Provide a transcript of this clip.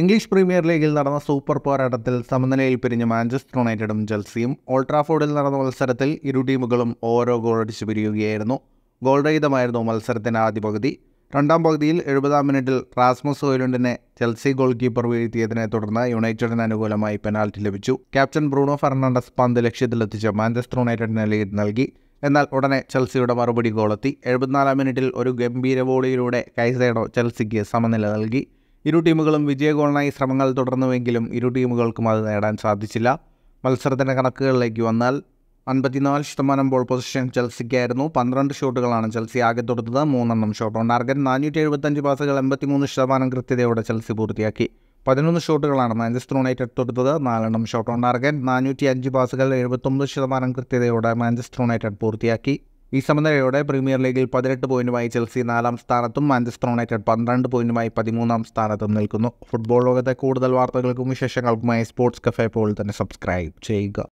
English premier ലീഗിൽ നടന്ന super പോരാട്ടത്തിൽ സമനിലയിൽ പിരിഞ്ഞ മാഞ്ചസ്റ്റർ യുണൈറ്റഡും ജൽസിയും ഓൾട്രാഫോർഡിൽ നടന്ന മത്സരത്തിൽ ഇരു ടീമുകളും ഓരോ ഗോളടിച്ച് പിരിയുകയായിരുന്നു ഗോൾരഹിതമായിരുന്നു മത്സരത്തിൻ്റെ ആദ്യ പകുതി രണ്ടാം പകുതിയിൽ എഴുപതാം മിനിറ്റിൽ റാസ്മസ് ഓയിലുണ്ടിനെ ചെൽസി ഗോൾ കീപ്പർ വീഴ്ത്തിയതിനെ തുടർന്ന് യുണൈറ്റഡിന് അനുകൂലമായി പെനാൽറ്റി ലഭിച്ചു ക്യാപ്റ്റൻ ബ്രൂണോ ഫെർണാണ്ടസ് പന്ത് ലക്ഷ്യത്തിലെത്തിച്ച് മാഞ്ചസ്റ്റർ യുണൈറ്റഡിന് ലീഡ് നൽകി എന്നാൽ ഉടനെ ചെൽസിയുടെ മറുപടി ഗോളെത്തി എഴുപത്തിനാലാം മിനിറ്റിൽ ഒരു ഗംഭീര ബോളിയിലൂടെ കൈസേഡോ ചെൽസിക്ക് സമനില നൽകി ഇരു ടീമുകളും വിജയഗോളിനായി ശ്രമങ്ങൾ തുടർന്നുവെങ്കിലും ഇരു ടീമുകൾക്കും അത് നേടാൻ സാധിച്ചില്ല മത്സരത്തിൻ്റെ കണക്കുകളിലേക്ക് വന്നാൽ അൻപത്തിനാല് ശതമാനം ബോൾ പൊസിഷൻ ചെൽസിക്കായിരുന്നു പന്ത്രണ്ട് ഷോട്ടുകളാണ് ചെൽസി ആകെ തൊടുത്തത് മൂന്നെണ്ണം ഷോട്ട് ഓൺ ടാർഗറ്റ് നാനൂറ്റി എഴുപത്തഞ്ച് പാസുകൾ എൺപത്തിമൂന്ന് ശതമാനം കൃത്യതയോടെ ചെൽസി പൂർത്തിയാക്കി പതിനൊന്ന് ഷോട്ടുകളാണ് മാഞ്ചസ്റ്റർ യുണൈറ്റഡ് തൊടുത്തത് നാലെണ്ണം ഷോട്ട് ഓൺ ടാർഗറ്റ് നാനൂറ്റി അഞ്ച് പാസുകൾ എഴുപത്തൊമ്പത് ശതമാനം കൃത്യതയോടെ മാഞ്ചസ്റ്റർ യുണൈറ്റഡ് പൂർത്തിയാക്കി ഈ സമനിലയോടെ പ്രീമിയർ ലീഗിൽ പതിനെട്ട് പോയിന്റുമായി ചെൽസി നാലാം സ്ഥാനത്തും മാഞ്ചസ്റ്റർ യുണൈറ്റഡ് പന്ത്രണ്ട് പോയിന്റുമായി പതിമൂന്നാം സ്ഥാനത്തും നിൽക്കുന്നു ഫുട്ബോൾ ലോകത്തെ കൂടുതൽ വാർത്തകൾക്കും വിശേഷങ്ങൾക്കുമായി സ്പോർട്സ് കഫേ പോൾ തന്നെ സബ്സ്ക്രൈബ് ചെയ്യുക